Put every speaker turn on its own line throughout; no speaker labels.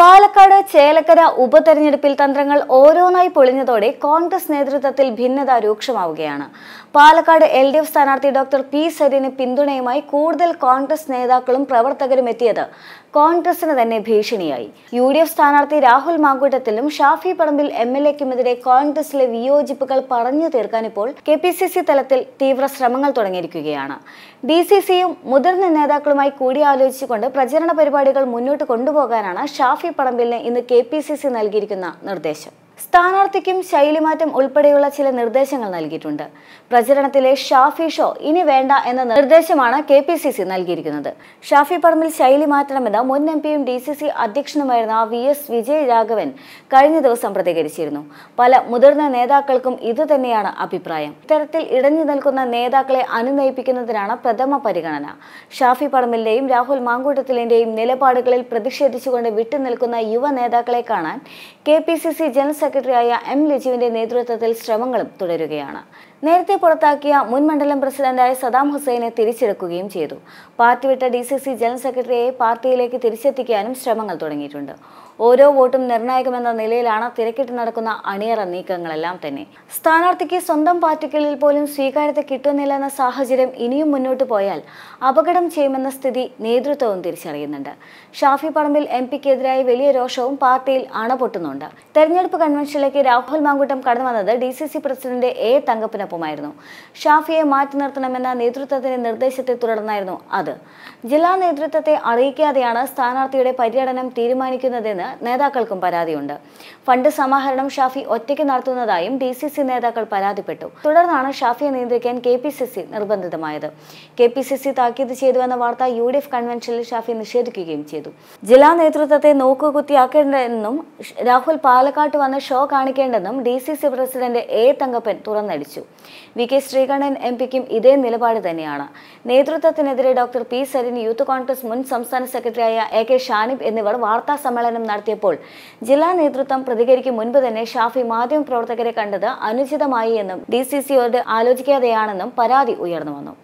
പാലക്കാട് ചേലക്കര ഉപതെരഞ്ഞെടുപ്പിൽ തന്ത്രങ്ങൾ ഓരോന്നായി പൊളിഞ്ഞതോടെ കോൺഗ്രസ് നേതൃത്വത്തിൽ ഭിന്നത രൂക്ഷമാവുകയാണ് പാലക്കാട് എൽ ഡി എഫ് സ്ഥാനാർത്ഥി ഡോക്ടർ പി സരീന് പിന്തുണയുമായി കൂടുതൽ കോൺഗ്രസ് നേതാക്കളും പ്രവർത്തകരും എത്തിയത് കോൺഗ്രസിന് തന്നെ ഭീഷണിയായി യു ഡി എഫ് സ്ഥാനാർത്ഥി രാഹുൽ മാങ്കൂട്ടത്തിലും ഷാഫി പറമ്പിൽ എം എൽ എക്കുമെതിരെ കോൺഗ്രസിലെ വിയോജിപ്പുകൾ പറഞ്ഞു തീർക്കാൻ ഇപ്പോൾ കെ പി സി സി തലത്തിൽ തീവ്ര ശ്രമങ്ങൾ തുടങ്ങിയിരിക്കുകയാണ് ഡി സി സിയും മുതിർന്ന നേതാക്കളുമായി കൂടിയാലോചിച്ചുകൊണ്ട് പ്രചരണ പരിപാടികൾ മുന്നോട്ട് കൊണ്ടുപോകാനാണ് ഷാഫി ഷാഫി പറമ്പിലിന് ഇന്ന് കെ പി സി സി നൽകിയിരിക്കുന്ന നിർദ്ദേശം സ്ഥാനാർത്ഥിക്കും ശൈലിമാറ്റം ഉൾപ്പെടെയുള്ള ചില നിർദ്ദേശങ്ങൾ നൽകിയിട്ടുണ്ട് പ്രചരണത്തിലെ ഷാഫി ഷോ ഇനി വേണ്ട എന്ന നിർദ്ദേശമാണ് കെ പി സി സി നൽകിയിരിക്കുന്നത് ഷാഫി പറമ്പിൽ ശൈലി മാറ്റണമെന്ന് മുൻ എം പിയും ഡി സി സി അധ്യക്ഷനുമായിരുന്ന വി എസ് വിജയ് രാഘവൻ കഴിഞ്ഞ ദിവസം പ്രതികരിച്ചിരുന്നു പല മുതിർന്ന നേതാക്കൾക്കും ഇതുതന്നെയാണ് അഭിപ്രായം ഇത്തരത്തിൽ ഇടഞ്ഞു നിൽക്കുന്ന നേതാക്കളെ അനുനയിപ്പിക്കുന്നതിനാണ് പ്രഥമ പരിഗണന ഷാഫി പറമ്പിലിന്റെയും രാഹുൽ മാങ്കൂട്ടത്തിലിന്റെയും നിലപാടുകളിൽ പ്രതിഷേധിച്ചുകൊണ്ട് വിട്ടുനിൽക്കുന്ന യുവ നേതാക്കളെ കാണാൻ K P C C general സെക്രട്ടറിയായ എം ലിജുവിന്റെ നേതൃത്വത്തിൽ ശ്രമങ്ങളും തുടരുകയാണ് നേരത്തെ പുറത്താക്കിയ മുൻമണ്ഡലം പ്രസിഡന്റായ സദാം ഹുസൈനെ തിരിച്ചെടുക്കുകയും ചെയ്തു പാർട്ടി വിട്ട ഡി സി സി ജനറൽ സെക്രട്ടറിയെ പാർട്ടിയിലേക്ക് തിരിച്ചെത്തിക്കാനും ശ്രമങ്ങൾ തുടങ്ങിയിട്ടുണ്ട് ഓരോ വോട്ടും നിർണായകമെന്ന നിലയിലാണ് തിരക്കിട്ട് നടക്കുന്ന അണിയറ നീക്കങ്ങളെല്ലാം തന്നെ സ്ഥാനാർത്ഥിക്ക് സ്വന്തം പാർട്ടികളിൽ പോലും സ്വീകാര്യത കിട്ടുന്നില്ലെന്ന സാഹചര്യം ഇനിയും മുന്നോട്ട് പോയാൽ അപകടം ചെയ്യുമെന്ന സ്ഥിതി നേതൃത്വവും തിരിച്ചറിയുന്നുണ്ട് ഷാഫി പറമ്പിൽ എം പിക്കെതിരായി വലിയ രോഷവും പാർട്ടിയിൽ അണപൊട്ടുന്നുണ്ട് തെരഞ്ഞെടുപ്പ് കൺവെൻഷനിലേക്ക് രാഹുൽ മാങ്കുട്ടം കടന്നു വന്നത് D C C president A തങ്കപ്പന് തെരഞ്ഞെടുപ്പുമായിരുന്നു ഷാഫിയെ മാറ്റി നിർത്തണമെന്ന നേതൃത്വത്തിന്റെ നിർദ്ദേശത്തെ തുടർന്നായിരുന്നു അത് ജില്ലാ നേതൃത്വത്തെ അറിയിക്കാതെയാണ് സ്ഥാനാർത്ഥിയുടെ പര്യടനം തീരുമാനിക്കുന്നതെന്ന് നേതാക്കൾക്കും പരാതിയുണ്ട് ഫണ്ട് സമാഹരണം ഷാഫി ഒറ്റയ്ക്ക് നടത്തുന്നതായും ഡി സി സി നേതാക്കൾ പരാതിപ്പെട്ടു തുടർന്നാണ് ഷാഫിയെ നിയന്ത്രിക്കാൻ കെ പി സി സി നിർബന്ധിതമായത് കെ പി സി സി താക്കീത് ചെയ്തുവെന്ന വാർത്ത യു ഡി എഫ് കൺവെൻഷനിൽ ഷാഫി നിഷേധിക്കുകയും ചെയ്തു ജില്ലാ നേതൃത്വത്തെ നോക്കുകുത്തിയാക്കേണ്ടെന്നും രാഹുൽ പാലക്കാട്ട് വന്ന് ഷോ കാണിക്കേണ്ടെന്നും D C C president A Thankappan തുറന്നടിച്ചു വി കെ ശ്രീകണ്ഠൻ എം പിക്കും ഇതേ നിലപാട് തന്നെയാണ് നേതൃത്വത്തിനെതിരെ doctor P Sarin youth Congress മുൻ സംസ്ഥാന സെക്രട്ടറിയായ എ കെ ഷാനിബ് എന്നിവർ വാർത്താ സമ്മേളനം നടത്തിയപ്പോൾ ജില്ലാ നേതൃത്വം പ്രതികരിക്കും മുൻപ് തന്നെ ഷാഫി മാധ്യമ പ്രവർത്തകരെ കണ്ടത് അനുചിതമായി എന്നും ഡി സി സിയോട് ആലോചിക്കാതെയാണെന്നും പരാതി ഉയർന്നു വന്നു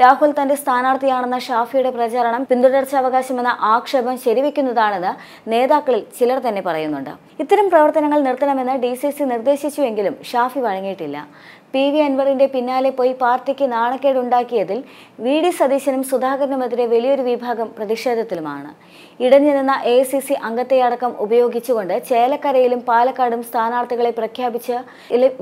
രാഹുൽ തന്റെ സ്ഥാനാർത്ഥിയാണെന്ന ഷാഫിയുടെ പ്രചാരണം പിന്തുടർച്ചാവകാശമെന്ന ആക്ഷേപം ശരിവെക്കുന്നതാണെന്ന് നേതാക്കളിൽ ചിലർ തന്നെ പറയുന്നുണ്ട് ഇത്തരം പ്രവർത്തനങ്ങൾ നിർത്തണമെന്ന് ഡി സി സി നിർദ്ദേശിച്ചുവെങ്കിലും ഷാഫി വഴങ്ങിയിട്ടില്ല പി വി അൻവറിന്റെ പിന്നാലെ പോയി പാർട്ടിക്ക് നാണക്കേടുണ്ടാക്കിയതിൽ വി ഡി സതീശനും സുധാകരനുമെതിരെ വലിയൊരു വിഭാഗം പ്രതിഷേധത്തിലുമാണ് ഇടഞ്ഞുനിന്ന എ സി സി അംഗത്തെയടക്കം ഉപയോഗിച്ചുകൊണ്ട് ചേലക്കരയിലും പാലക്കാടും സ്ഥാനാർത്ഥികളെ പ്രഖ്യാപിച്ച്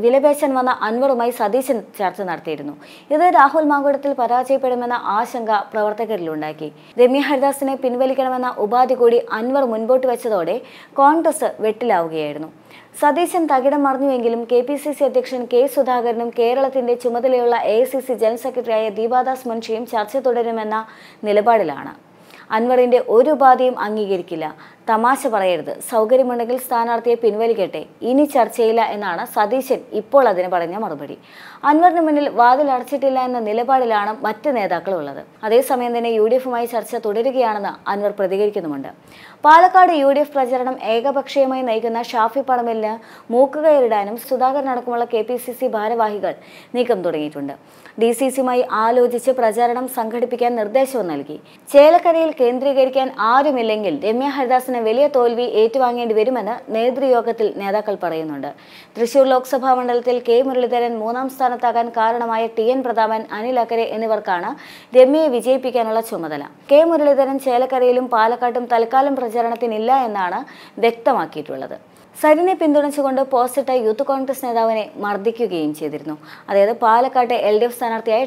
വിലപേശൻ വന്ന അൻവറുമായി സതീശൻ ചർച്ച നടത്തിയിരുന്നു ഇത് രാഹുൽ മാങ്കുടത്തിൽ പരാജയപ്പെടുമെന്ന ആശങ്ക പ്രവർത്തകരിലുണ്ടാക്കി രമ്യ ഹരിദാസിനെ പിൻവലിക്കണമെന്ന ഉപാധി കൂടി അൻവർ മുൻപോട്ട് വെച്ചതോടെ കോൺഗ്രസ് വെട്ടിലാവുകയായിരുന്നു സതീശൻ തകിടം മറിഞ്ഞുവെങ്കിലും കെ പി സി സി അധ്യക്ഷൻ കെ സുധാകരൻ തുടരുമെന്നും കേരളത്തിന്റെ ചുമതലയുള്ള എ സി സി ജനറൽ സെക്രട്ടറിയായ ദീപാദാസ് മുൻഷിയും ചർച്ച തുടരുമെന്ന നിലപാടിലാണ് അൻവറിന്റെ ഒരു ഉപാധിയും അംഗീകരിക്കില്ല തമാശ പറയരുത് സൗകര്യമുണ്ടെങ്കിൽ സ്ഥാനാർത്ഥിയെ പിൻവലിക്കട്ടെ ഇനി ചർച്ചയില്ല എന്നാണ് സതീശൻ ഇപ്പോൾ അതിന് പറഞ്ഞ മറുപടി അൻവറിന് മുന്നിൽ വാതിൽ അടച്ചിട്ടില്ല എന്ന നിലപാടിലാണ് മറ്റ് നേതാക്കളുള്ളത് അതേസമയം തന്നെ യു ഡി എഫുമായി ചർച്ച തുടരുകയാണെന്ന് അൻവർ പ്രതികരിക്കുന്നുമുണ്ട് പാലക്കാട് യു ഡി എഫ് പ്രചരണം ഏകപക്ഷീയമായി നയിക്കുന്ന ഷാഫി പറമ്പലിന് മൂക്കുകയറിടാനും സുധാകരൻ അടക്കമുള്ള കെ പി സി സി ഭാരവാഹികൾ നീക്കം തുടങ്ങിയിട്ടുണ്ട് ഡി സി സിയുമായി ആലോചിച്ച് പ്രചാരണം സംഘടിപ്പിക്കാൻ നിർദ്ദേശവും നൽകി ചേലക്കരയിൽ കേന്ദ്രീകരിക്കാൻ ആരുമില്ലെങ്കിൽ രമ്യ ഹരിദാസിന് വലിയ തോൽവി ഏറ്റുവാങ്ങേണ്ടി വരുമെന്ന് നേതൃയോഗത്തിൽ നേതാക്കൾ പറയുന്നുണ്ട് തൃശൂർ ലോക്സഭാ മണ്ഡലത്തിൽ കെ മുരളീധരൻ മൂന്നാം സ്ഥാനത്താകാൻ കാരണമായ ടി എൻ പ്രതാപൻ അനിൽ അക്കരെ എന്നിവർക്കാണ് രമ്യയെ വിജയിപ്പിക്കാനുള്ള ചുമതല കെ മുരളീധരൻ ചേലക്കരയിലും പാലക്കാട്ടും തൽക്കാലം പ്രചരണത്തിനില്ല എന്നാണ് വ്യക്തമാക്കിയിട്ടുള്ളത് സരിനെ പിന്തുണച്ചുകൊണ്ട് പോസ്റ്റിട്ട യൂത്ത് കോൺഗ്രസ് നേതാവിനെ മർദ്ദിക്കുകയും ചെയ്തിരുന്നു അതായത് പാലക്കാട്ടെ എൽ ഡി എഫ് സ്ഥാനാർത്ഥിയായ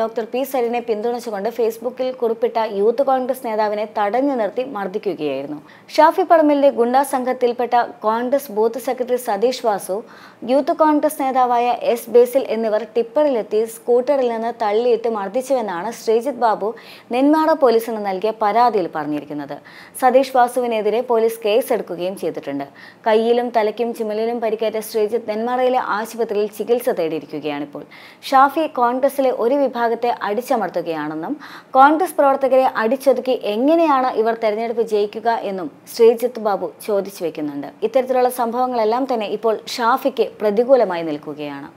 ഡോക്ടർ പി സലിനെ പിന്തുണച്ചുകൊണ്ട് ഫേസ്ബുക്കിൽ കുറിപ്പിട്ട യൂത്ത് കോൺഗ്രസ് നേതാവിനെ തടഞ്ഞു നിർത്തി മർദ്ദിക്കുകയായിരുന്നു ഷാഫി പറമ്പിലിന്റെ ഗുണ്ടാ സംഘത്തിൽപ്പെട്ട Congress booth secretary Satheesh Vasu youth Congress നേതാവായ എസ് ബേസിൽ എന്നിവർ ടിപ്പറിലെത്തി സ്കൂട്ടറിൽ നിന്ന് തള്ളിയിട്ട് മർദ്ദിച്ചുവെന്നാണ് ശ്രീജിത്ത് ബാബു നെന്മാറ പോലീസിന് നൽകിയ പരാതിയിൽ പറഞ്ഞിരിക്കുന്നത് സതീഷ് വാസുവിനെതിരെ പോലീസ് കേസ് എടുക്കുകയും ചെയ്തിട്ടുണ്ട് കയ്യിലും തലയ്ക്കും ചുമലിലും പരിക്കേറ്റ ശ്രീജിത്ത് നെന്മാറയിലെ ആശുപത്രിയിൽ ചികിത്സ തേടിയിരിക്കുകയാണിപ്പോൾ ഷാഫി കോൺഗ്രസിലെ ഒരു വിഭാഗം വിഭാഗത്തെ അടിച്ചമർത്തുകയാണെന്നും കോൺഗ്രസ് പ്രവർത്തകരെ അടിച്ചൊതുക്കി എങ്ങനെയാണ് ഇവർ തെരഞ്ഞെടുപ്പ് ജയിക്കുക എന്നും ശ്രീജിത്ത് ബാബു ചോദിച്ചു വെക്കുന്നുണ്ട് ഇത്തരത്തിലുള്ള സംഭവങ്ങളെല്ലാം തന്നെ ഇപ്പോൾ ഷാഫിക്ക് പ്രതികൂലമായി നിൽക്കുകയാണ്